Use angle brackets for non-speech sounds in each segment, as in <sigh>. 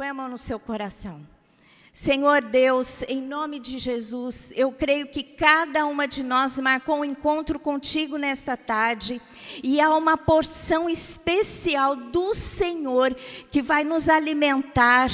Põe a mão no seu coração. Senhor Deus, em nome de Jesus, eu creio que cada uma de nós marcou um encontro contigo nesta tarde e há uma porção especial do Senhor que vai nos alimentar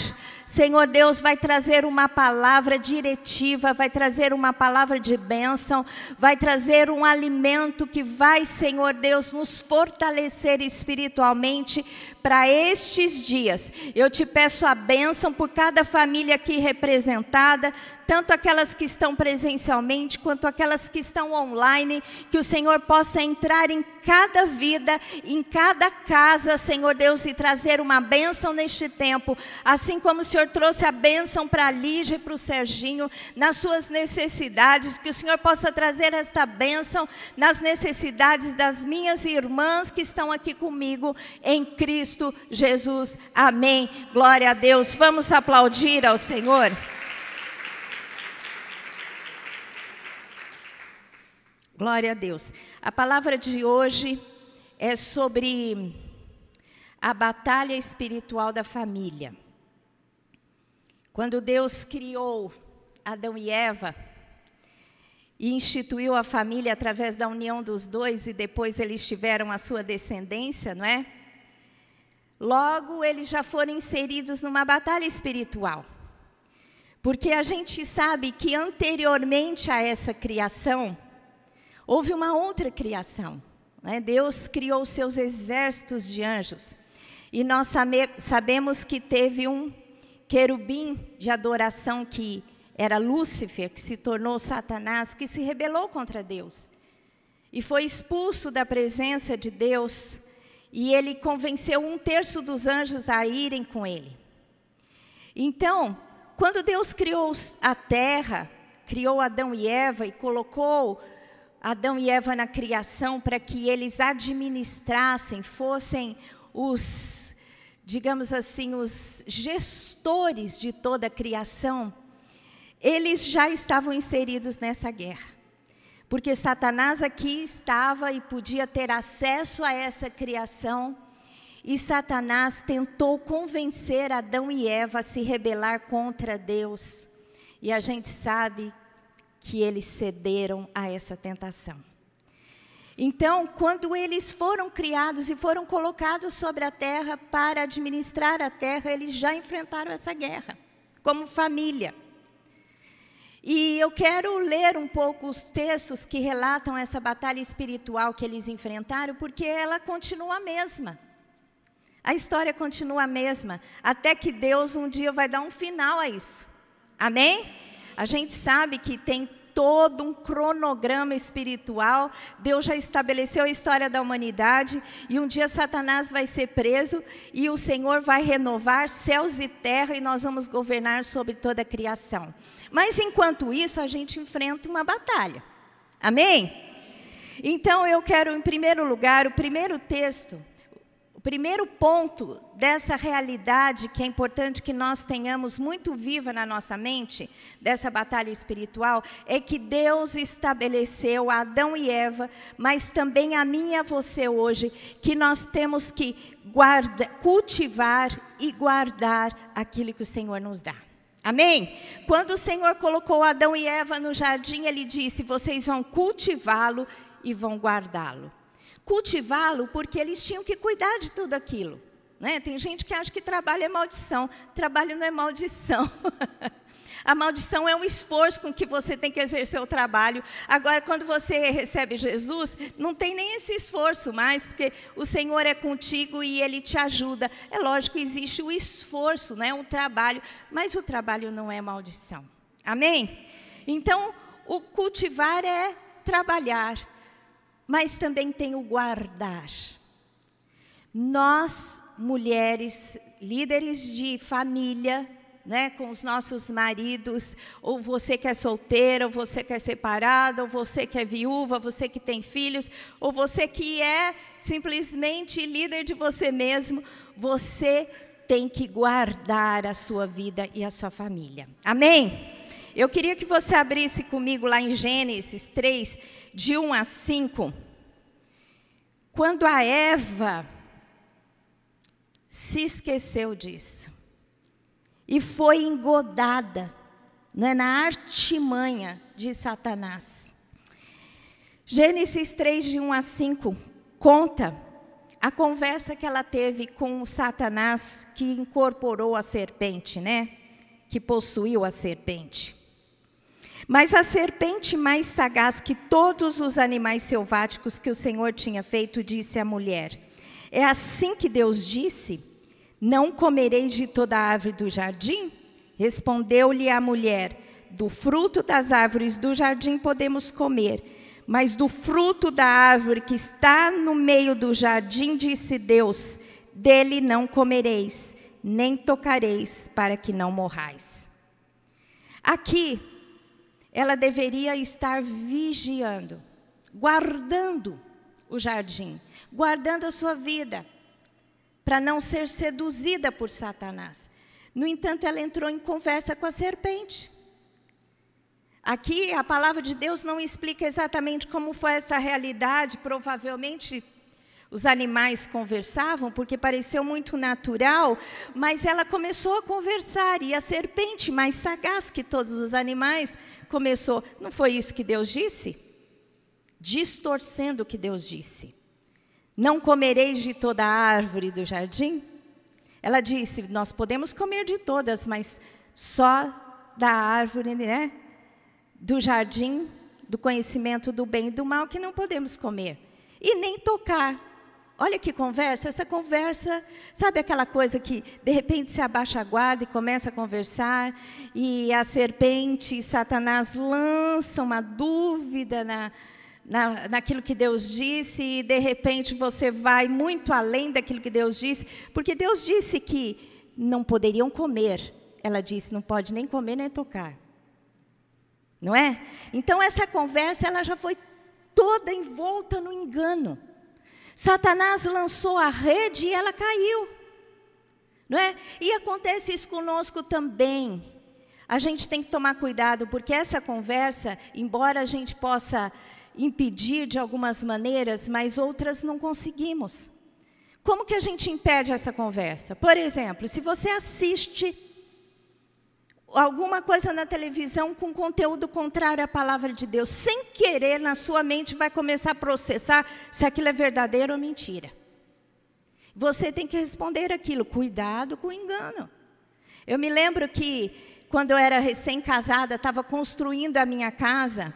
Senhor Deus vai trazer uma palavra diretiva, vai trazer uma palavra de bênção, vai trazer um alimento que vai, Senhor Deus, nos fortalecer espiritualmente para estes dias. Eu te peço a bênção por cada família aqui representada tanto aquelas que estão presencialmente, quanto aquelas que estão online, que o Senhor possa entrar em cada vida, em cada casa, Senhor Deus, e trazer uma bênção neste tempo, assim como o Senhor trouxe a bênção para a Lígia e para o Serginho, nas suas necessidades, que o Senhor possa trazer esta bênção nas necessidades das minhas irmãs que estão aqui comigo, em Cristo Jesus. Amém. Glória a Deus. Vamos aplaudir ao Senhor. Glória a Deus. A palavra de hoje é sobre a batalha espiritual da família. Quando Deus criou Adão e Eva e instituiu a família através da união dos dois e depois eles tiveram a sua descendência, não é? Logo eles já foram inseridos numa batalha espiritual. Porque a gente sabe que anteriormente a essa criação, Houve uma outra criação. Né? Deus criou seus exércitos de anjos. E nós sabemos que teve um querubim de adoração que era Lúcifer, que se tornou Satanás, que se rebelou contra Deus. E foi expulso da presença de Deus. E ele convenceu um terço dos anjos a irem com ele. Então, quando Deus criou a terra, criou Adão e Eva e colocou Adão e Eva na criação para que eles administrassem, fossem os, digamos assim, os gestores de toda a criação, eles já estavam inseridos nessa guerra. Porque Satanás aqui estava e podia ter acesso a essa criação, e Satanás tentou convencer Adão e Eva a se rebelar contra Deus. E a gente sabe que eles cederam a essa tentação. Então, quando eles foram criados e foram colocados sobre a terra para administrar a terra, eles já enfrentaram essa guerra, como família. E eu quero ler um pouco os textos que relatam essa batalha espiritual que eles enfrentaram, porque ela continua a mesma. A história continua a mesma, até que Deus um dia vai dar um final a isso. Amém? A gente sabe que tem todo um cronograma espiritual. Deus já estabeleceu a história da humanidade e um dia Satanás vai ser preso e o Senhor vai renovar céus e terra e nós vamos governar sobre toda a criação. Mas enquanto isso, a gente enfrenta uma batalha. Amém? Então eu quero em primeiro lugar, o primeiro texto primeiro ponto dessa realidade que é importante que nós tenhamos muito viva na nossa mente, dessa batalha espiritual, é que Deus estabeleceu a Adão e Eva, mas também a mim e a você hoje, que nós temos que guarda, cultivar e guardar aquilo que o Senhor nos dá. Amém? Quando o Senhor colocou Adão e Eva no jardim, ele disse: vocês vão cultivá-lo e vão guardá-lo cultivá-lo porque eles tinham que cuidar de tudo aquilo. Né? Tem gente que acha que trabalho é maldição. Trabalho não é maldição. <laughs> A maldição é um esforço com que você tem que exercer o trabalho. Agora, quando você recebe Jesus, não tem nem esse esforço mais, porque o Senhor é contigo e Ele te ajuda. É lógico, existe o esforço, né? o trabalho, mas o trabalho não é maldição. Amém? Então, o cultivar é trabalhar, mas também tem o guardar. Nós, mulheres, líderes de família, né, com os nossos maridos, ou você que é solteira, ou você que é separada, ou você que é viúva, você que tem filhos, ou você que é simplesmente líder de você mesmo, você tem que guardar a sua vida e a sua família. Amém? Eu queria que você abrisse comigo lá em Gênesis 3, de 1 a 5. Quando a Eva se esqueceu disso e foi engodada né, na artimanha de Satanás. Gênesis 3, de 1 a 5, conta a conversa que ela teve com o Satanás, que incorporou a serpente, né? Que possuiu a serpente. Mas a serpente mais sagaz que todos os animais selváticos que o Senhor tinha feito, disse à mulher: É assim que Deus disse: Não comereis de toda árvore do jardim? Respondeu-lhe a mulher: Do fruto das árvores do jardim podemos comer, mas do fruto da árvore que está no meio do jardim, disse Deus: Dele não comereis, nem tocareis, para que não morrais. Aqui, ela deveria estar vigiando, guardando o jardim, guardando a sua vida, para não ser seduzida por Satanás. No entanto, ela entrou em conversa com a serpente. Aqui a palavra de Deus não explica exatamente como foi essa realidade, provavelmente os animais conversavam, porque pareceu muito natural, mas ela começou a conversar, e a serpente, mais sagaz que todos os animais, começou, não foi isso que Deus disse? Distorcendo o que Deus disse. Não comereis de toda a árvore do jardim? Ela disse: Nós podemos comer de todas, mas só da árvore, né? Do jardim, do conhecimento do bem e do mal, que não podemos comer. E nem tocar, Olha que conversa, essa conversa, sabe aquela coisa que de repente se abaixa a guarda e começa a conversar, e a serpente e Satanás lançam uma dúvida na, na, naquilo que Deus disse, e de repente você vai muito além daquilo que Deus disse, porque Deus disse que não poderiam comer, ela disse, não pode nem comer nem tocar. Não é? Então essa conversa ela já foi toda envolta no engano. Satanás lançou a rede e ela caiu. Não é? E acontece isso conosco também. A gente tem que tomar cuidado, porque essa conversa, embora a gente possa impedir de algumas maneiras, mas outras não conseguimos. Como que a gente impede essa conversa? Por exemplo, se você assiste alguma coisa na televisão com conteúdo contrário à palavra de Deus, sem querer, na sua mente vai começar a processar se aquilo é verdadeiro ou mentira. Você tem que responder aquilo, cuidado com o engano. Eu me lembro que, quando eu era recém-casada, estava construindo a minha casa,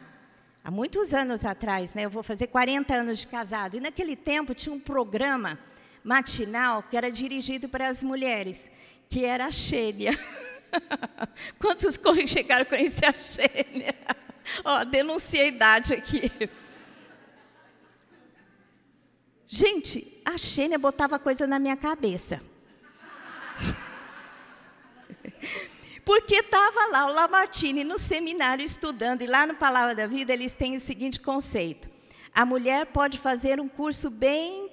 há muitos anos atrás, né? eu vou fazer 40 anos de casado, e naquele tempo tinha um programa matinal que era dirigido para as mulheres, que era a Xênia. <laughs> <laughs> Quantos correm chegaram a conhecer a Xênia? <laughs> Ó, denunciei a idade aqui. Gente, a Xênia botava coisa na minha cabeça. <laughs> Porque estava lá o Lamartine no seminário estudando, e lá no Palavra da Vida eles têm o seguinte conceito: a mulher pode fazer um curso bem,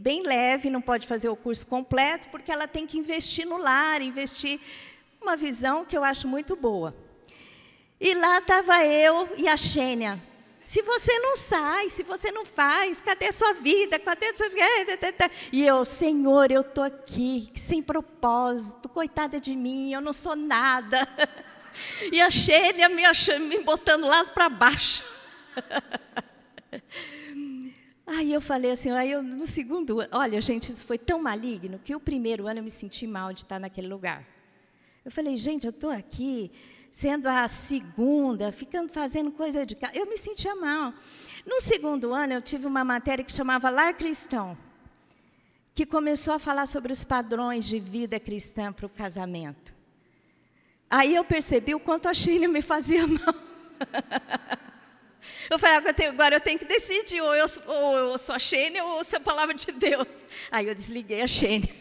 bem leve, não pode fazer o curso completo, porque ela tem que investir no lar, investir uma visão que eu acho muito boa. E lá estava eu e a Xênia. Se você não sai, se você não faz, cadê a sua vida? Cadê a sua é, é, é, E eu, Senhor, eu estou aqui, sem propósito, coitada de mim, eu não sou nada. <laughs> E a Xênia me, achando, me botando lá para baixo. <laughs> Aí eu falei assim, aí eu, no segundo ano, olha gente, isso foi tão maligno que o primeiro ano eu me senti mal de estar naquele lugar. Eu falei, gente, eu estou aqui sendo a segunda, ficando fazendo coisa de casa. Eu me sentia mal. No segundo ano, eu tive uma matéria que chamava Lar Cristão, que começou a falar sobre os padrões de vida cristã para o casamento. Aí eu percebi o quanto a Chile me fazia <laughs> mal. Eu falei, agora eu tenho, que decidir, ou eu, sou a Xênia ou eu sou a palavra de Deus. Aí eu desliguei a Xênia.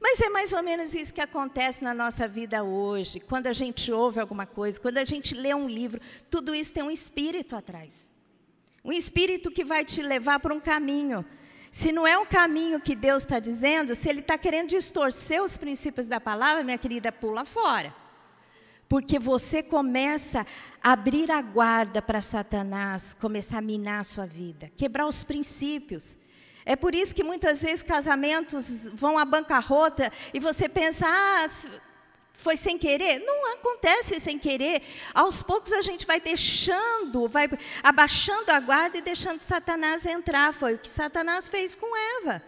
Mas é mais ou menos isso que acontece na nossa vida hoje. Quando a gente ouve alguma coisa, quando a gente lê um livro, tudo isso tem um espírito atrás. Um espírito que vai te levar para um caminho. Se não é o caminho que Deus está dizendo, se Ele está querendo distorcer os princípios da palavra, minha querida, pula fora. Porque você começa a abrir a guarda para Satanás começar a minar a sua vida, quebrar os princípios. É por isso que muitas vezes casamentos vão à bancarrota e você pensa, ah, foi sem querer. Não acontece sem querer. Aos poucos a gente vai deixando, vai abaixando a guarda e deixando Satanás entrar. Foi o que Satanás fez com Eva.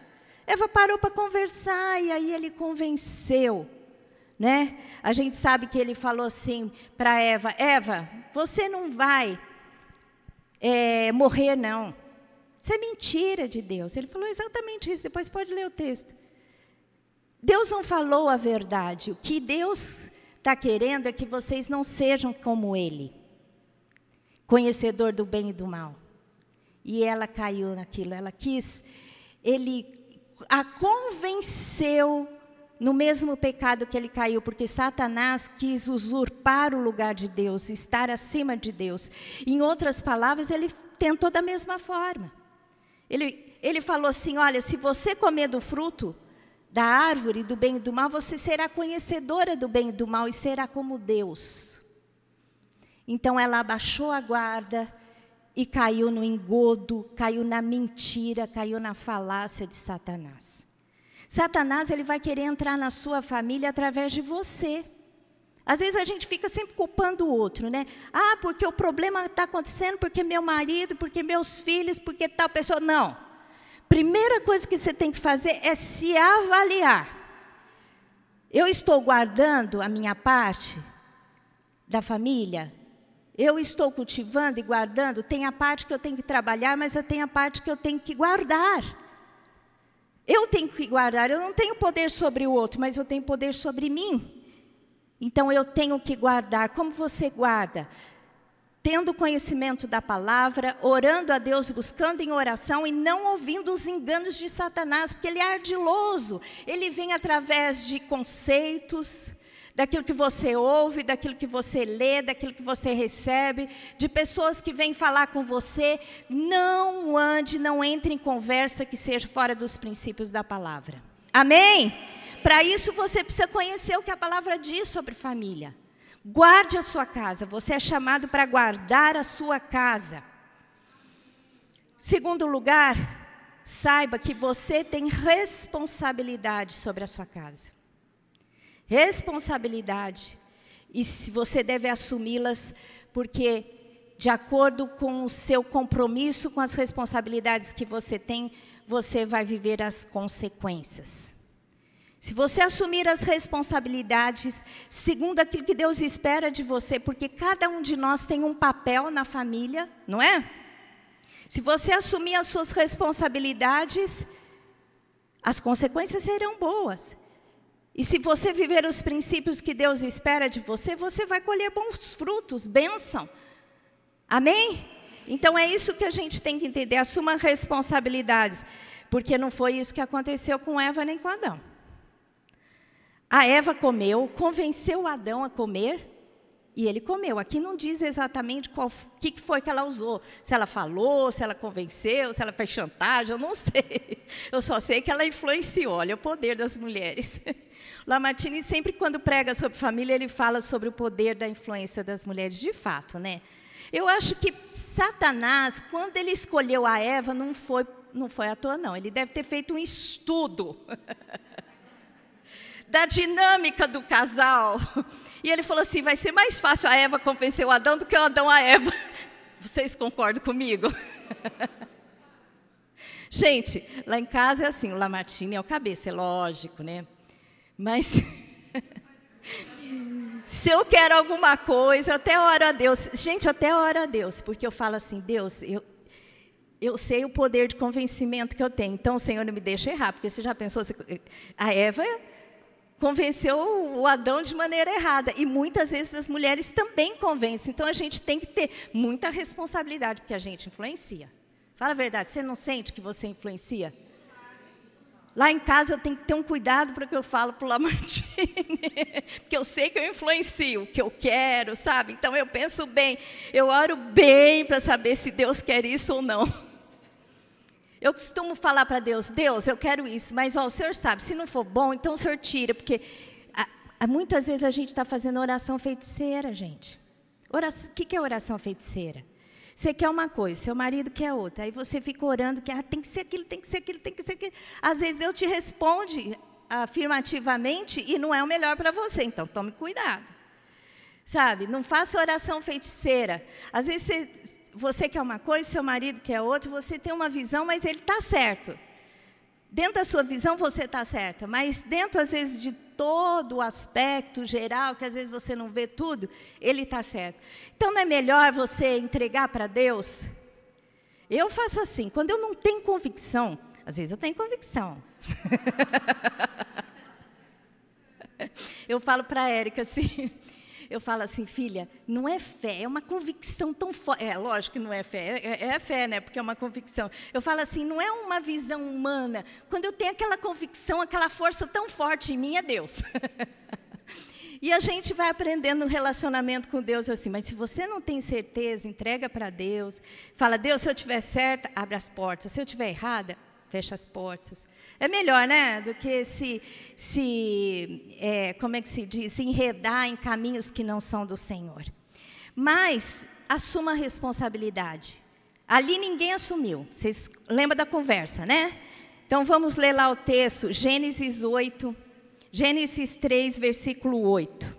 Eva parou para conversar e aí ele convenceu. Né? A gente sabe que ele falou assim para Eva: Eva, você não vai é, morrer, não. Isso é mentira de Deus. Ele falou exatamente isso, depois pode ler o texto. Deus não falou a verdade. O que Deus está querendo é que vocês não sejam como ele, conhecedor do bem e do mal. E ela caiu naquilo, ela quis, ele a convenceu no mesmo pecado que ele caiu, porque Satanás quis usurpar o lugar de Deus, estar acima de Deus. Em outras palavras, ele tentou da mesma forma. Ele, ele falou assim: Olha, se você comer do fruto da árvore do bem e do mal, você será conhecedora do bem e do mal e será como Deus. Então ela abaixou a guarda e caiu no engodo, caiu na mentira, caiu na falácia de Satanás. Satanás ele vai querer entrar na sua família através de você. Às vezes a gente fica sempre culpando o outro, né? Ah, porque o problema está acontecendo porque meu marido, porque meus filhos, porque tal pessoa. Não. Primeira coisa que você tem que fazer é se avaliar. Eu estou guardando a minha parte da família? Eu estou cultivando e guardando? Tem a parte que eu tenho que trabalhar, mas eu tenho a parte que eu tenho que guardar. Eu tenho que guardar, eu não tenho poder sobre o outro, mas eu tenho poder sobre mim. Então eu tenho que guardar. Como você guarda? Tendo conhecimento da palavra, orando a Deus, buscando em oração e não ouvindo os enganos de Satanás, porque ele é ardiloso. Ele vem através de conceitos, daquilo que você ouve, daquilo que você lê, daquilo que você recebe, de pessoas que vêm falar com você. Não ande, não entre em conversa que seja fora dos princípios da palavra. Amém? Para isso você precisa conhecer o que a palavra diz sobre família. Guarde a sua casa, você é chamado para guardar a sua casa. Segundo lugar, saiba que você tem responsabilidade sobre a sua casa. Responsabilidade. E você deve assumi-las, porque de acordo com o seu compromisso, com as responsabilidades que você tem, você vai viver as consequências. Se você assumir as responsabilidades segundo aquilo que Deus espera de você, porque cada um de nós tem um papel na família, não é? Se você assumir as suas responsabilidades, as consequências serão boas. E se você viver os princípios que Deus espera de você, você vai colher bons frutos, bênção. Amém? Então é isso que a gente tem que entender, assuma responsabilidades, porque não foi isso que aconteceu com Eva nem com Adão. A Eva comeu, convenceu Adão a comer e ele comeu. Aqui não diz exatamente o que foi que ela usou. Se ela falou, se ela convenceu, se ela fez chantagem, eu não <laughs> sei. Eu só sei que ela influenciou. Olha o poder das mulheres. <laughs> Lamartine sempre quando prega sobre família, ele fala sobre o poder da influência das mulheres, de fato, né? Eu acho que Satanás, quando ele escolheu a Eva, não foi, não foi à toa, não. Ele deve ter feito um estudo <laughs> da dinâmica do casal. <laughs> E ele falou assim: vai ser mais fácil a Eva convencer o Adão do que o Adão a Eva. <laughs> Vocês concordam comigo? <laughs> Gente, lá em casa é assim, o Lamartine é o cabeça, é lógico, né? Mas se eu quero alguma coisa, até oro a Deus. Gente, até oro a Deus, porque eu falo assim, Deus, eu, eu sei o poder de convencimento que eu tenho. Então, o Senhor não me deixa errar, porque você já pensou, a Eva convenceu o Adão de maneira errada. E muitas vezes as mulheres também convencem. Então a gente tem que ter muita responsabilidade, porque a gente influencia. Fala a verdade, você não sente que você influencia? Lá em casa eu tenho que ter um cuidado para o que eu falo para o Lamartine, <laughs> porque eu sei que eu influencio o que eu quero, sabe? Então eu penso bem, eu oro bem para saber se Deus quer isso ou não. Eu costumo falar para Deus, Deus, eu quero isso, mas ó, o Senhor sabe, se não for bom, então o Senhor tira, porque a, a, muitas vezes a gente está fazendo oração feiticeira, gente. O que, que é oração feiticeira? Você quer uma coisa, seu marido quer outra. Aí você fica orando que ah, tem que ser aquilo, tem que ser aquilo, tem que ser aquilo. Às vezes Deus te responde afirmativamente e não é o melhor para você, então tome cuidado. Sabe? Não faça oração feiticeira. Às vezes você você quer uma coisa, seu marido quer outra, você tem uma visão, mas ele está certo. Dentro da sua visão você está certa, mas dentro, às vezes, de todo o aspecto geral, que às vezes você não vê tudo, ele está certo. Então não é melhor você entregar para Deus? Eu faço assim, quando eu não tenho convicção, às vezes eu tenho convicção. <laughs> eu falo para a Érica assim eu falo assim, filha, não é fé, é uma convicção tão forte. É, lógico que não é fé, é, é, é fé, né? Porque é uma convicção. Eu falo assim, não é uma visão humana. Quando eu tenho aquela convicção, aquela força tão forte em mim, é Deus. <laughs> E a gente vai aprendendo um relacionamento com Deus assim, mas se você não tem certeza, entrega para Deus. Fala, Deus, se eu estiver certa, abre as portas. Se eu estiver errada, fecha as portas. É melhor, né? Do que se, se é, como é que se diz, se enredar em caminhos que não são do Senhor. Mas assuma a responsabilidade. Ali ninguém assumiu. Vocês lembram da conversa, né? Então vamos ler lá o texto, Gênesis 8, Gênesis 3, versículo 8.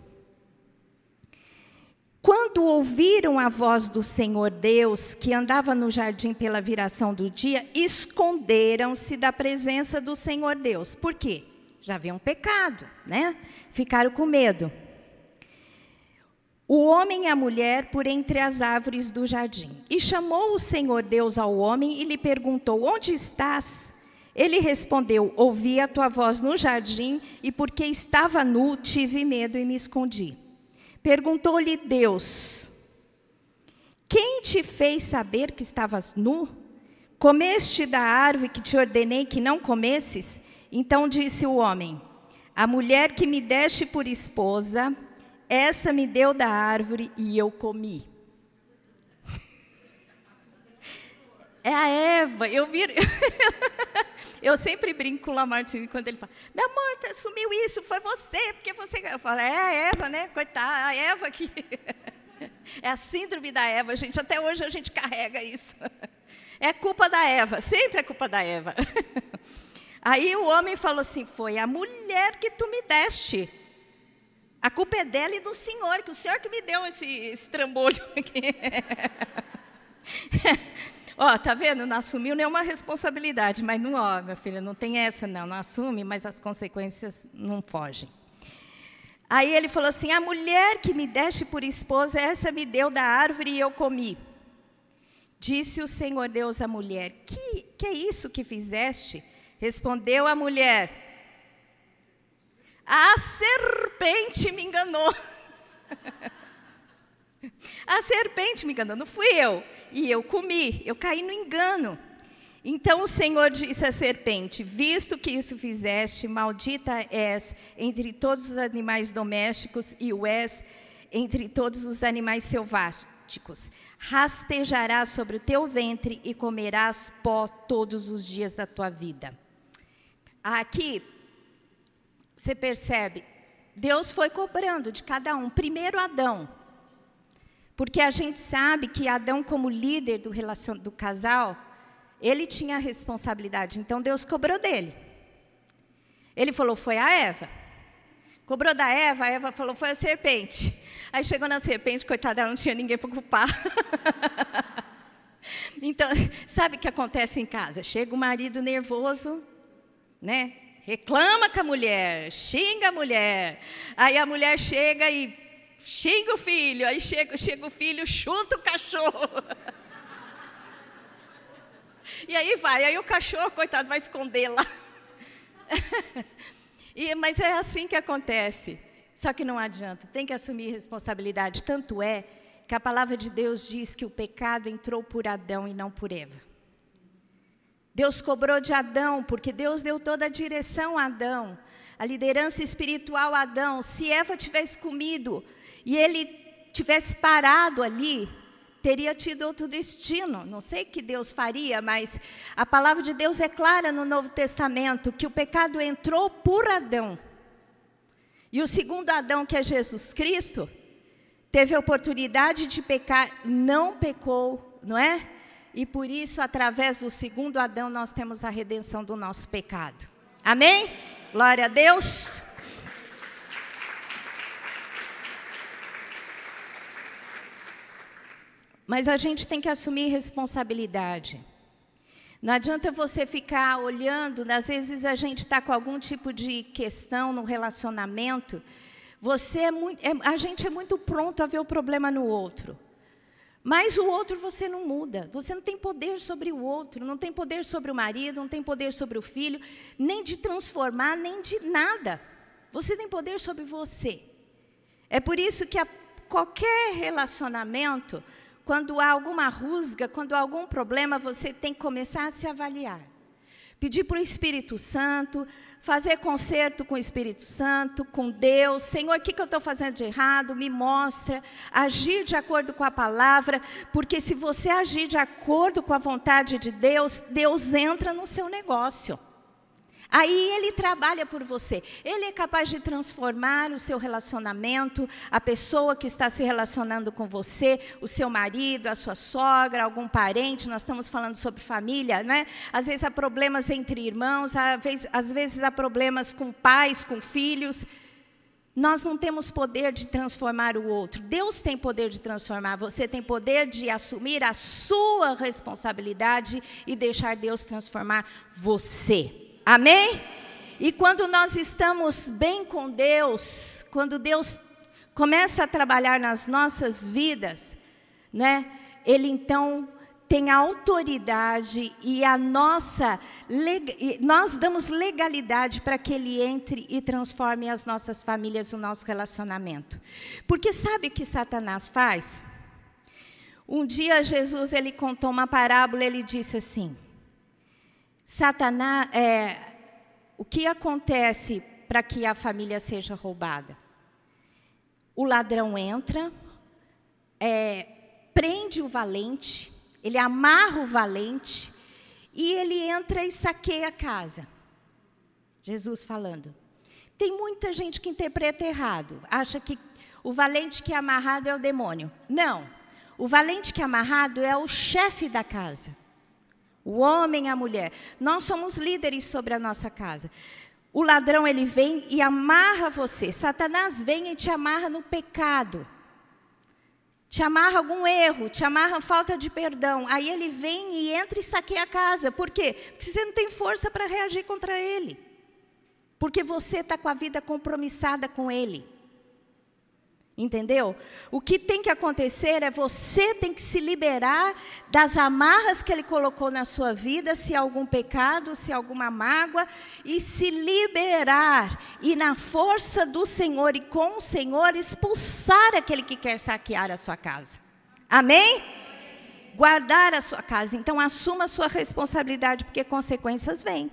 Quando ouviram a voz do Senhor Deus, que andava no jardim pela viração do dia, esconderam-se da presença do Senhor Deus. Por quê? Já haviam pecado, né? Ficaram com medo. O homem e a mulher por entre as árvores do jardim. E chamou o Senhor Deus ao homem e lhe perguntou: Onde estás? Ele respondeu: Ouvi a tua voz no jardim, e porque estava nu, tive medo e me escondi. Perguntou-lhe Deus: Quem te fez saber que estavas nu? Comeste da árvore que te ordenei que não comesses? Então disse o homem: A mulher que me deste por esposa, essa me deu da árvore e eu comi. <laughs> É a Eva, eu vi. <laughs> Eu sempre brinco com o Lamartine quando ele fala: Minha morta tá, sumiu isso, foi você, porque você. Eu falo: É a Eva, né? Coitada, a Eva que. <laughs> é a síndrome da Eva, gente. Até hoje a gente carrega isso. <laughs> É culpa da Eva, sempre é culpa da Eva. <laughs> Aí o homem falou assim: Foi a mulher que tu me deste. A culpa é dela e do senhor, que o senhor que me deu esse, esse trambolho aqui. Ó, tá vendo? Não assumiu nenhuma responsabilidade, mas não, ó, minha filha, não tem essa, não. Não assume, mas as consequências não fogem. Aí ele falou assim: A mulher que me deste por esposa, essa me deu da árvore e eu comi. Disse o Senhor Deus à mulher: Que, que é isso que fizeste? Respondeu a mulher: A serpente me enganou. <laughs> A serpente me enganou, não fui eu. E eu comi, eu caí no engano. Então o Senhor disse à serpente: Visto que isso fizeste, maldita és entre todos os animais domésticos e o és entre todos os animais selváticos. Rastejarás sobre o teu ventre e comerás pó todos os dias da tua vida. Aqui você percebe, Deus foi cobrando de cada um. Primeiro Adão, porque a gente sabe que Adão, como líder do, relacion... do casal, ele tinha a responsabilidade, então Deus cobrou dele. Ele falou: foi a Eva. Cobrou da Eva, a Eva falou: foi a serpente. Aí chegou na serpente, coitada, ela não tinha ninguém para culpar. <laughs> então, sabe o que acontece em casa? Chega o marido nervoso, né? Reclama com a mulher, xinga a mulher. Aí a mulher chega e xinga o filho, aí chega, chega o filho, chuta o cachorro. E aí vai, aí o cachorro, coitado, vai esconder lá. E, mas é assim que acontece. Só que não adianta, tem que assumir responsabilidade. Tanto é que a palavra de Deus diz que o pecado entrou por Adão e não por Eva. Deus cobrou de Adão, porque Deus deu toda a direção a Adão, a liderança espiritual a Adão. Se Eva tivesse comido, e ele tivesse parado ali, teria tido outro destino. Não sei o que Deus faria, mas a palavra de Deus é clara no Novo Testamento que o pecado entrou por Adão. E o segundo Adão, que é Jesus Cristo, teve a oportunidade de pecar, não pecou, não é? E por isso, através do segundo Adão, nós temos a redenção do nosso pecado. Amém? Glória a Deus. Mas a gente tem que assumir responsabilidade. Não adianta você ficar olhando, às vezes a gente está com algum tipo de questão no relacionamento. Você é muito, é, a gente é muito pronto a ver o problema no outro. Mas o outro você não muda. Você não tem poder sobre o outro, não tem poder sobre o marido, não tem poder sobre o filho, nem de transformar, nem de nada. Você tem poder sobre você. É por isso que a, qualquer relacionamento quando há alguma rusga, quando há algum problema, você tem que começar a se avaliar. Pedir para o Espírito Santo, fazer conserto com o Espírito Santo, com Deus. Senhor, o que, que eu estou fazendo de errado? Me mostra. Agir de acordo com a palavra, porque se você agir de acordo com a vontade de Deus, Deus entra no seu negócio. Aí ele trabalha por você. Ele é capaz de transformar o seu relacionamento, a pessoa que está se relacionando com você, o seu marido, a sua sogra, algum parente. Nós estamos falando sobre família, né? Às vezes há problemas entre irmãos, às vezes há problemas com pais, com filhos. Nós não temos poder de transformar o outro. Deus tem poder de transformar. Você tem poder de assumir a sua responsabilidade e deixar Deus transformar você. Amém? E quando nós estamos bem com Deus, quando Deus começa a trabalhar nas nossas vidas, né? Ele então tem a autoridade e a nossa nós damos legalidade para que ele entre e transforme as nossas famílias, o nosso relacionamento. Porque sabe o que Satanás faz? Um dia Jesus ele contou uma parábola, ele disse assim: Satanás, é, o que acontece para que a família seja roubada? O ladrão entra, é, prende o valente, ele amarra o valente e ele entra e saqueia a casa. Jesus falando. Tem muita gente que interpreta errado, acha que o valente que é amarrado é o demônio. Não. O valente que é amarrado é o chefe da casa o homem, a mulher. Nós somos líderes sobre a nossa casa. O ladrão ele vem e amarra você. Satanás vem e te amarra no pecado. Te amarra algum erro, te amarra falta de perdão. Aí ele vem e entra e saqueia a casa. Por quê? Porque você não tem força para reagir contra ele. Porque você está com a vida compromissada com ele. Entendeu? O que tem que acontecer é você tem que se liberar das amarras que ele colocou na sua vida, se algum pecado, se alguma mágoa, e se liberar e na força do Senhor e com o Senhor expulsar aquele que quer saquear a sua casa. Amém? Guardar a sua casa. Então assuma a sua responsabilidade porque consequências vêm.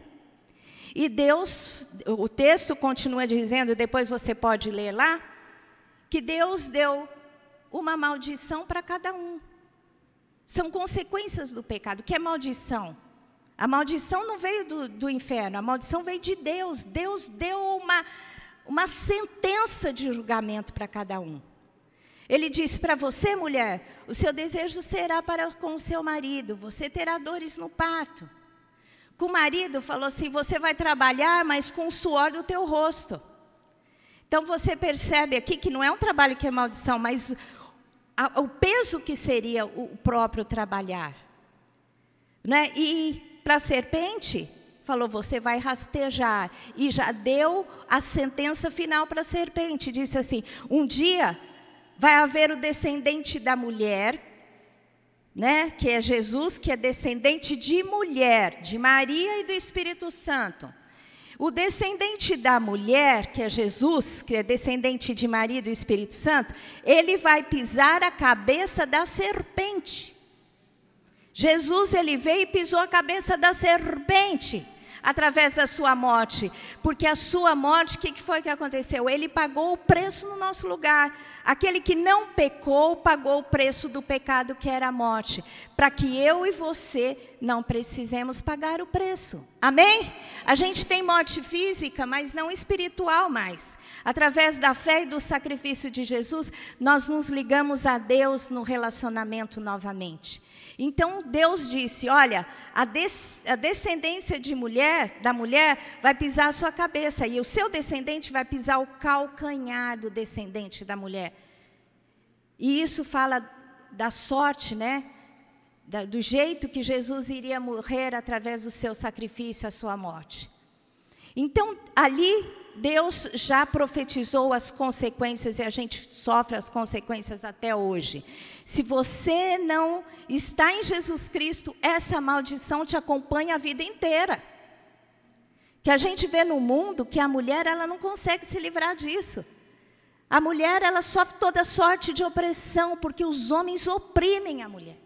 E Deus, o texto continua dizendo, depois você pode ler lá, que Deus deu uma maldição para cada um. São consequências do pecado. O que é maldição? A maldição não veio do, do inferno, a maldição veio de Deus. Deus deu uma, uma sentença de julgamento para cada um. Ele disse para você, mulher: o seu desejo será para com o seu marido, você terá dores no parto. Com o marido, falou assim: você vai trabalhar, mas com o suor do teu rosto. Então você percebe aqui que não é um trabalho que é maldição, mas o peso que seria o próprio trabalhar. Né? E para a serpente, falou: Você vai rastejar. E já deu a sentença final para a serpente. Disse assim: Um dia vai haver o descendente da mulher, né? que é Jesus, que é descendente de mulher, de Maria e do Espírito Santo. O descendente da mulher, que é Jesus, que é descendente de Maria e do Espírito Santo, ele vai pisar a cabeça da serpente. Jesus ele veio e pisou a cabeça da serpente através da sua morte. Porque a sua morte, o que foi que aconteceu? Ele pagou o preço no nosso lugar. Aquele que não pecou, pagou o preço do pecado que era a morte. Para que eu e você não precisemos pagar o preço. Amém? A gente tem morte física, mas não espiritual mais. Através da fé e do sacrifício de Jesus, nós nos ligamos a Deus no relacionamento novamente. Então Deus disse: Olha, a, des a descendência de mulher, da mulher, vai pisar a sua cabeça, e o seu descendente vai pisar o calcanhar do descendente da mulher. E isso fala da sorte, né? Da, do jeito que Jesus iria morrer através do seu sacrifício, a sua morte. Então, ali Deus já profetizou as consequências e a gente sofre as consequências até hoje. Se você não está em Jesus Cristo, essa maldição te acompanha a vida inteira. Que a gente vê no mundo que a mulher ela não consegue se livrar disso. A mulher ela sofre toda sorte de opressão porque os homens oprimem a mulher.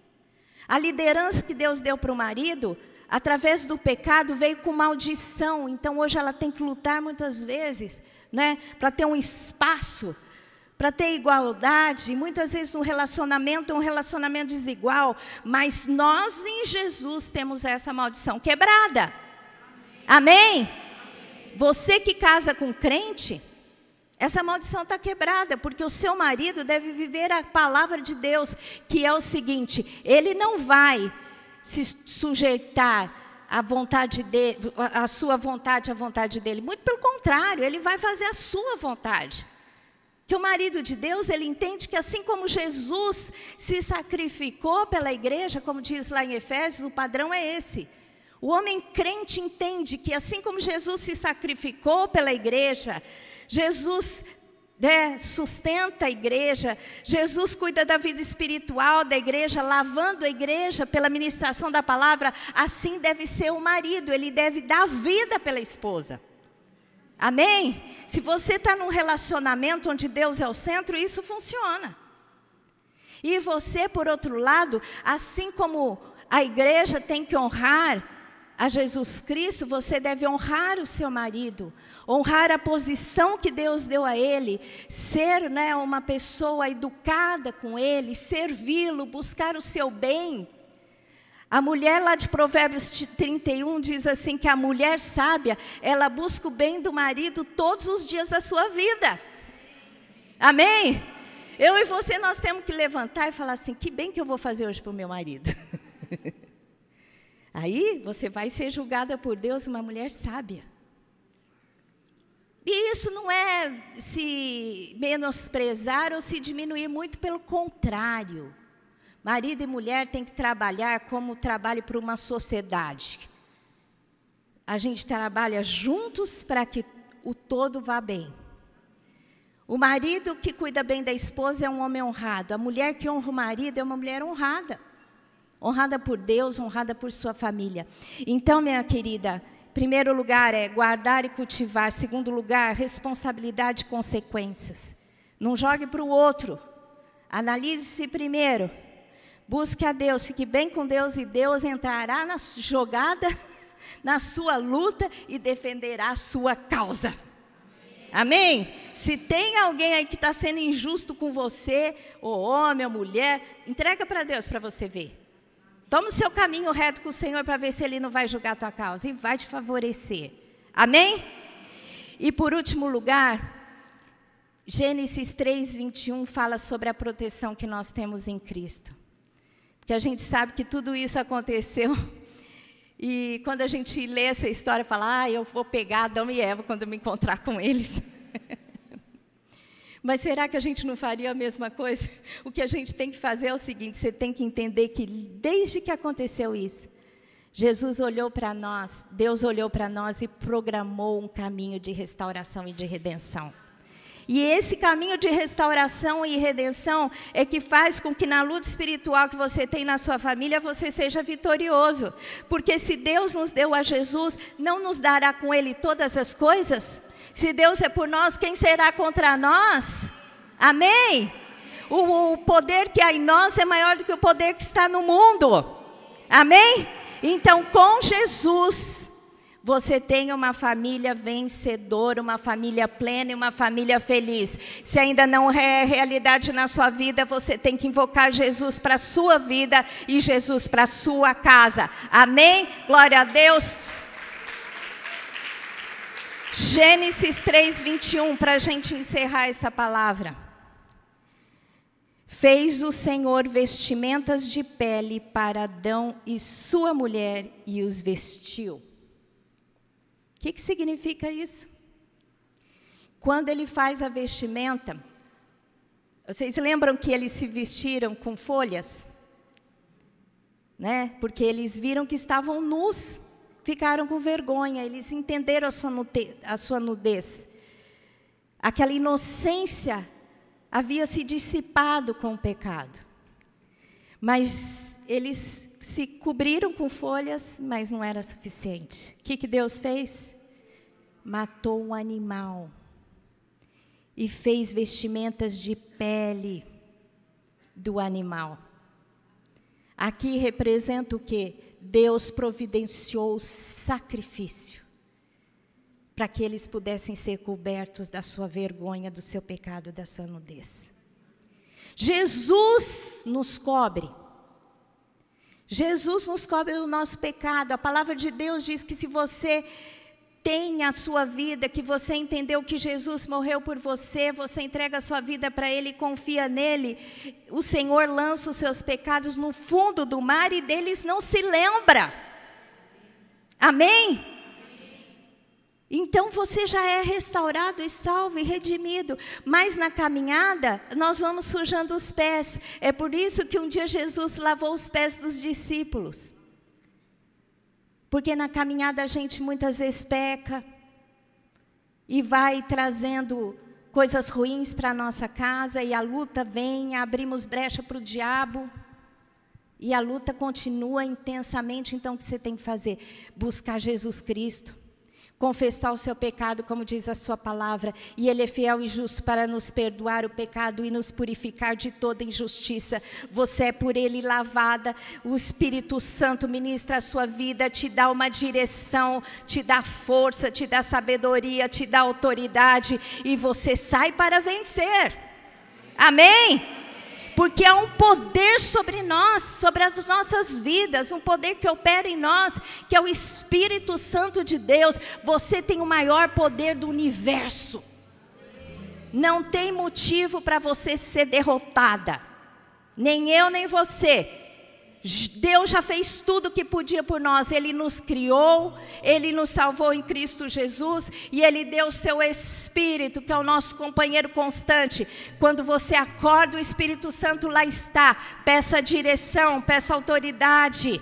A liderança que Deus deu para o marido, através do pecado, veio com maldição. Então hoje ela tem que lutar muitas vezes, né, para ter um espaço, para ter igualdade. Muitas vezes um relacionamento é um relacionamento desigual, mas nós em Jesus temos essa maldição quebrada. Amém? Amém? Você que casa com crente, essa maldição está quebrada, porque o seu marido deve viver a palavra de Deus, que é o seguinte: ele não vai se sujeitar à vontade dele, à sua vontade, à vontade dele. Muito pelo contrário, ele vai fazer a sua vontade. Que o marido de Deus, ele entende que assim como Jesus se sacrificou pela igreja, como diz lá em Efésios, o padrão é esse. O homem crente entende que assim como Jesus se sacrificou pela igreja, Jesus né, sustenta a igreja, Jesus cuida da vida espiritual da igreja, lavando a igreja pela ministração da palavra, assim deve ser o marido, ele deve dar vida pela esposa. Amém? Se você está num relacionamento onde Deus é o centro, isso funciona. E você, por outro lado, assim como a igreja tem que honrar a Jesus Cristo, você deve honrar o seu marido, honrar a posição que Deus deu a ele, ser né, uma pessoa educada com ele, servi-lo, buscar o seu bem. A mulher lá de Provérbios 31 diz assim: que a mulher sábia, ela busca o bem do marido todos os dias da sua vida. Amém? Eu e você, nós temos que levantar e falar assim: que bem que eu vou fazer hoje para o meu marido. <laughs> Aí você vai ser julgada por Deus uma mulher sábia. E isso não é se menosprezar ou se diminuir muito, pelo contrário. Marido e mulher têm que trabalhar como trabalho para uma sociedade. A gente trabalha juntos para que o todo vá bem. O marido que cuida bem da esposa é um homem honrado. A mulher que honra o marido é uma mulher honrada. Honrada por Deus, honrada por sua família. Então, minha querida, Primeiro lugar é guardar e cultivar. Segundo lugar, responsabilidade e consequências. Não jogue para o outro. Analise-se primeiro. Busque a Deus, fique bem com Deus e Deus entrará na jogada, <laughs> na sua luta e defenderá a sua causa. Amém? Se tem alguém aí que está sendo injusto com você, ou homem, ou mulher, entrega para Deus para você ver. Toma o seu caminho reto com o Senhor para ver se Ele não vai julgar a tua causa e vai te favorecer. Amém? E por último lugar, Gênesis 3, 21 fala sobre a proteção que nós temos em Cristo. Porque a gente sabe que tudo isso aconteceu. E quando a gente lê essa história, fala, ah, eu vou pegar Adão e Eva quando me encontrar com eles. Mas será que a gente não faria a mesma coisa? <laughs> O que a gente tem que fazer é o seguinte: você tem que entender que desde que aconteceu isso, Jesus olhou para nós, Deus olhou para nós e programou um caminho de restauração e de redenção. E esse caminho de restauração e redenção é que faz com que na luta espiritual que você tem na sua família você seja vitorioso. Porque se Deus nos deu a Jesus, não nos dará com Ele todas as coisas? Se Deus é por nós, quem será contra nós? Amém? O, o poder que há em nós é maior do que o poder que está no mundo. Amém? Então, com Jesus, você tem uma família vencedora, uma família plena e uma família feliz. Se ainda não é realidade na sua vida, você tem que invocar Jesus para a sua vida e Jesus para a sua casa. Amém? Glória a Deus. Gênesis 3, 21, para a gente encerrar essa palavra. Fez o Senhor vestimentas de pele para Adão e sua mulher e os vestiu. O que, que significa isso? Quando ele faz a vestimenta, vocês lembram que eles se vestiram com folhas? Né? Porque eles viram que estavam nus ficaram com vergonha, eles entenderam a sua, nudez, a sua nudez. Aquela inocência havia se dissipado com o pecado. Mas eles se cobriram com folhas, mas não era suficiente. O que, que Deus fez? Matou um animal e fez vestimentas de pele do animal. Aqui representa o que? Deus providenciou o sacrifício para que eles pudessem ser cobertos da sua vergonha, do seu pecado, da sua nudez. Jesus nos cobre. Jesus nos cobre o nosso pecado. A palavra de Deus diz que se você tem a sua vida, que você entendeu que Jesus morreu por você, você entrega a sua vida para Ele, e confia nele, o Senhor lança os seus pecados no fundo do mar e deles não se lembra. Amém? Então você já é restaurado e salvo e redimido, mas na caminhada nós vamos sujando os pés. É por isso que um dia Jesus lavou os pés dos discípulos. Porque na caminhada a gente muitas vezes peca e vai trazendo coisas ruins para a nossa casa e a luta vem, abrimos brecha para o diabo e a luta continua intensamente. Então, o que você tem que fazer? Buscar Jesus Cristo, confessar o seu pecado, como diz a sua palavra, e Ele é fiel e justo para nos perdoar o pecado e nos purificar de toda injustiça. Você é por Ele lavada, o Espírito Santo ministra a sua vida, te dá uma direção, te dá força, te dá sabedoria, te dá autoridade, e você sai para vencer. Amém? porque há um poder sobre nós, sobre as nossas vidas, um poder que opera em nós, que é o Espírito Santo de Deus. Você tem o maior poder do universo. Não tem motivo para você ser derrotada, nem eu, nem você. Deus já fez tudo o que podia por nós. Ele nos criou, ele nos salvou em Cristo Jesus e ele deu o seu Espírito, que é o nosso companheiro constante. Quando você acorda, o Espírito Santo lá está. Peça direção, peça autoridade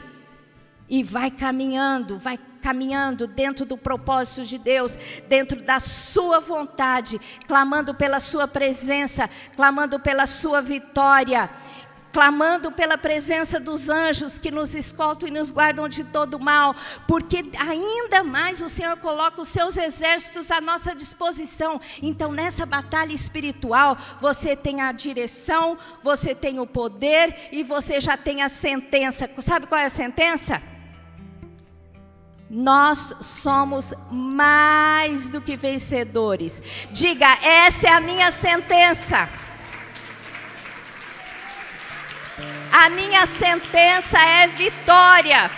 e vai caminhando, vai caminhando dentro do propósito de Deus, dentro da sua vontade, clamando pela sua presença, clamando pela sua vitória clamando pela presença dos anjos que nos escoltam e nos guardam de todo mal, porque ainda mais o Senhor coloca os seus exércitos à nossa disposição. Então, nessa batalha espiritual, você tem a direção, você tem o poder e você já tem a sentença. Sabe qual é a sentença? Nós somos mais do que vencedores. Diga, essa é a minha sentença. A minha sentença é vitória.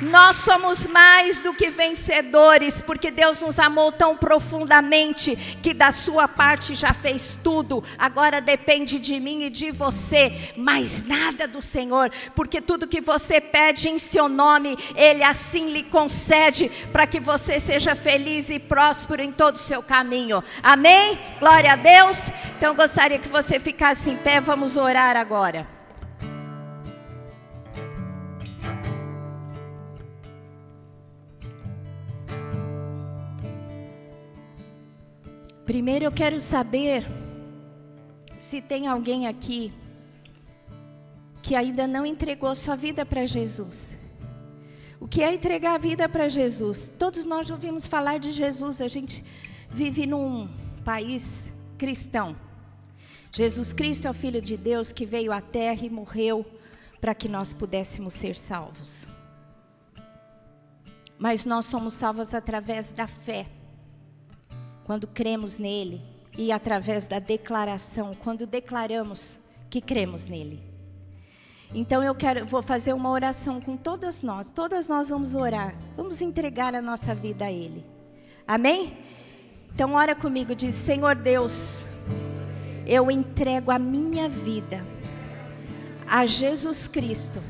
Nós somos mais do que vencedores, porque Deus nos amou tão profundamente que da sua parte já fez tudo. Agora depende de mim e de você, mas nada do Senhor, porque tudo que você pede em seu nome, ele assim lhe concede para que você seja feliz e próspero em todo o seu caminho. Amém? Glória a Deus. Então gostaria que você ficasse em pé, vamos orar agora. Primeiro eu quero saber se tem alguém aqui que ainda não entregou sua vida para Jesus. O que é entregar a vida para Jesus? Todos nós ouvimos falar de Jesus, a gente vive num país cristão. Jesus Cristo é o Filho de Deus que veio à terra e morreu para que nós pudéssemos ser salvos. Mas nós somos salvos através da fé quando cremos nele e através da declaração, quando declaramos que cremos nele. Então eu quero, vou fazer uma oração com todas nós. Todas nós vamos orar. Vamos entregar a nossa vida a ele. Amém? Então ora comigo, diz: Senhor Deus, eu entrego a minha vida a Jesus Cristo,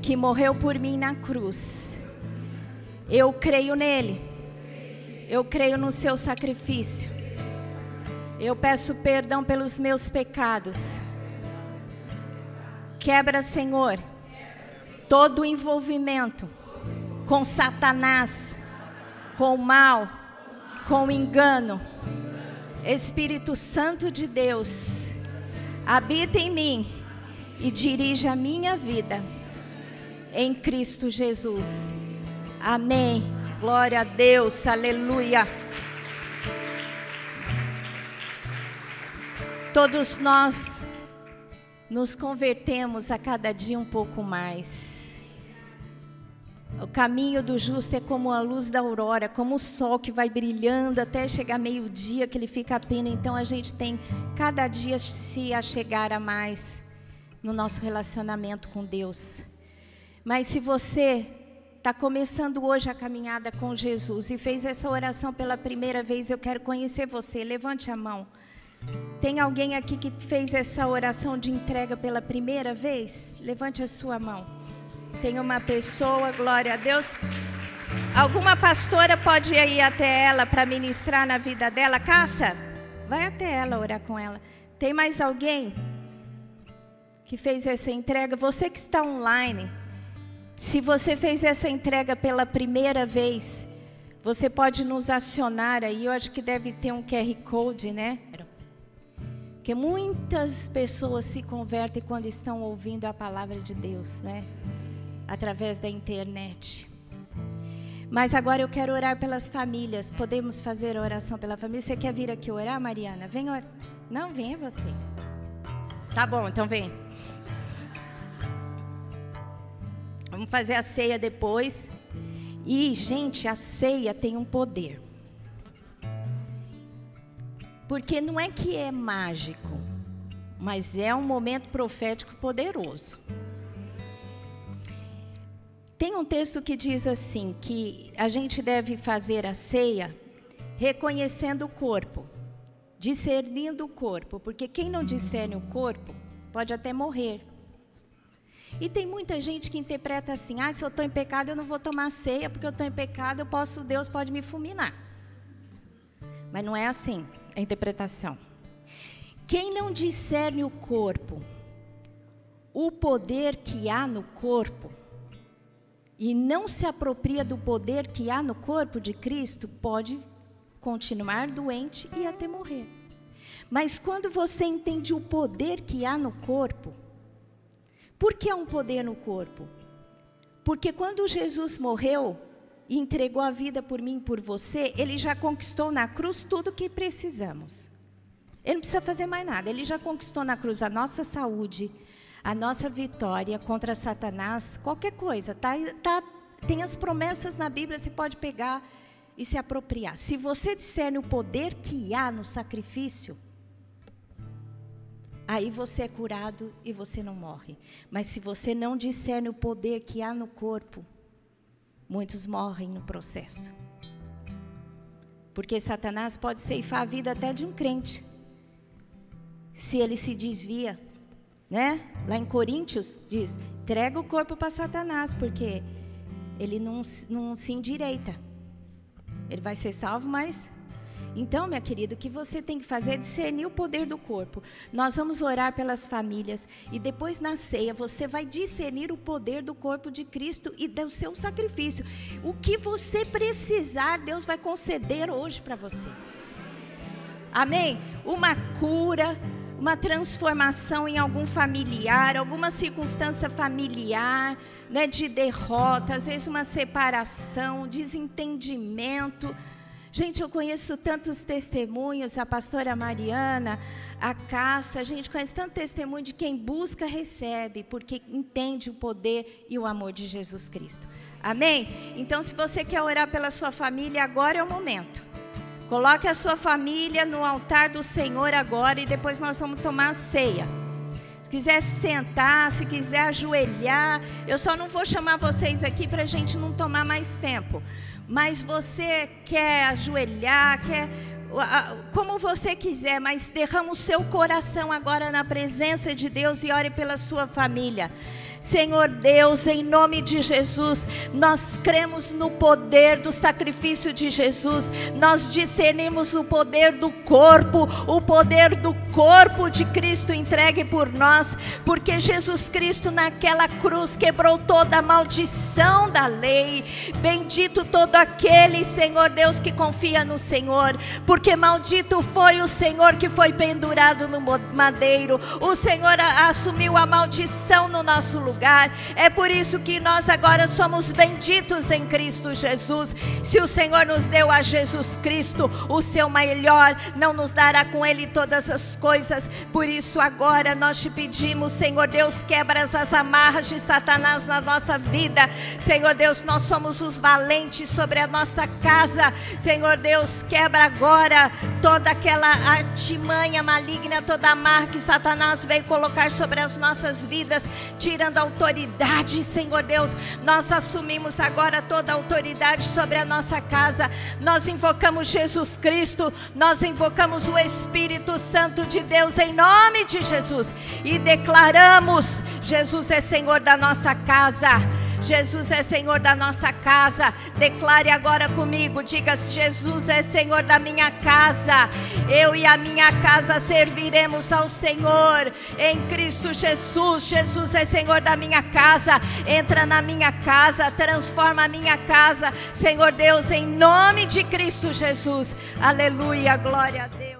que morreu por mim na cruz. Eu creio nele eu creio no seu sacrifício. Eu peço perdão pelos meus pecados. Quebra, Senhor, todo envolvimento com Satanás, com o mal, com o engano. Espírito Santo de Deus, habita em mim e dirija a minha vida. Em Cristo Jesus. Amém. Glória a Deus, aleluia. Todos nós nos convertemos a cada dia um pouco mais. O caminho do justo é como a luz da aurora, como o sol que vai brilhando até chegar meio-dia, que ele fica apenas. Então a gente tem cada dia se achegar a mais no nosso relacionamento com Deus. Mas se você está começando hoje a caminhada com Jesus e fez essa oração pela primeira vez, eu quero conhecer você. Levante a mão. Tem alguém aqui que fez essa oração de entrega pela primeira vez? Levante a sua mão. Tem uma pessoa, glória a Deus. Alguma pastora pode ir até ela para ministrar na vida dela? Caça, vai até ela orar com ela. Tem mais alguém que fez essa entrega? Você que está online, se você fez essa entrega pela primeira vez, você pode nos acionar aí. Eu acho que deve ter um QR Code, né? Porque muitas pessoas se convertem quando estão ouvindo a palavra de Deus, né? Através da internet. Mas agora eu quero orar pelas famílias. Podemos fazer oração pela família? Você quer vir aqui orar, Mariana? Vem orar. Não, venha é você. Tá bom, então vem. Vamos fazer a ceia depois. E, gente, a ceia tem um poder. Porque não é que é mágico, mas é um momento profético poderoso. Tem um texto que diz assim: que a gente deve fazer a ceia reconhecendo o corpo, discernindo o corpo, porque quem não discerne o corpo pode até morrer. E tem muita gente que interpreta assim: ah, se eu estou em pecado, eu não vou tomar ceia, porque eu estou em pecado, eu posso, Deus pode me fulminar. Mas não é assim a interpretação. Quem não discerne o corpo, o poder que há no corpo, e não se apropria do poder que há no corpo de Cristo, pode continuar doente e até morrer. Mas quando você entende o poder que há no corpo, por que há um poder no corpo? Porque quando Jesus morreu e entregou a vida por mim e por você, ele já conquistou na cruz tudo o que precisamos. Ele não precisa fazer mais nada, ele já conquistou na cruz a nossa saúde, a nossa vitória contra Satanás, qualquer coisa, tá? tá tem as promessas na Bíblia, você pode pegar e se apropriar. Se você discerne o poder que há no sacrifício, Aí você é curado e você não morre. Mas se você não discerne o poder que há no corpo, muitos morrem no processo. Porque Satanás pode ceifar a vida até de um crente. Se ele se desvia, né? Lá em Coríntios diz: entrega o corpo para Satanás, porque ele não, não se endireita. Ele vai ser salvo, mas então, meu querido, o que você tem que fazer é discernir o poder do corpo. Nós vamos orar pelas famílias e depois na ceia você vai discernir o poder do corpo de Cristo e do seu sacrifício. O que você precisar, Deus vai conceder hoje para você. Amém? Uma cura, uma transformação em algum familiar, alguma circunstância familiar, né, de derrota, às vezes uma separação, desentendimento. Gente, eu conheço tantos testemunhos, a pastora Mariana, a Caça, a gente conhece tanto testemunho de quem busca, recebe, porque entende o poder e o amor de Jesus Cristo. Amém? Então, se você quer orar pela sua família, agora é o momento. Coloque a sua família no altar do Senhor agora e depois nós vamos tomar a ceia. Se quiser sentar, se quiser ajoelhar, eu só não vou chamar vocês aqui para a gente não tomar mais tempo mas você quer ajoelhar, quer como você quiser, mas derrama o seu coração agora na presença de Deus e ore pela sua família. Senhor Deus, em nome de Jesus, nós cremos no poder do sacrifício de Jesus, nós discernimos o poder do corpo, o poder do corpo de Cristo entregue por nós, porque Jesus Cristo naquela cruz quebrou toda a maldição da lei. Bendito todo aquele, Senhor Deus, que confia no Senhor, porque maldito foi o Senhor que foi pendurado no madeiro, o Senhor assumiu a maldição no nosso lugar lugar. É por isso que nós agora somos benditos em Cristo Jesus. Se o Senhor nos deu a Jesus Cristo, o seu melhor, não nos dará com ele todas as coisas. Por isso agora nós te pedimos, Senhor Deus, quebra as amarras de Satanás na nossa vida. Senhor Deus, nós somos os valentes sobre a nossa casa. Senhor Deus, quebra agora toda aquela artimanha maligna, toda a marca que Satanás veio colocar sobre as nossas vidas, tirando autoridade, Senhor Deus. Nós assumimos agora toda a autoridade sobre a nossa casa. Nós invocamos Jesus Cristo, nós invocamos o Espírito Santo de Deus em nome de Jesus e declaramos: Jesus é Senhor da nossa casa. Jesus é Senhor da nossa casa. Declare agora comigo, diga: Jesus é Senhor da minha casa. Eu e a minha casa serviremos ao Senhor em Cristo Jesus. Jesus é Senhor da minha casa. Entra na minha casa, transforma a minha casa, Senhor Deus, em nome de Cristo Jesus. Aleluia, glória a Deus.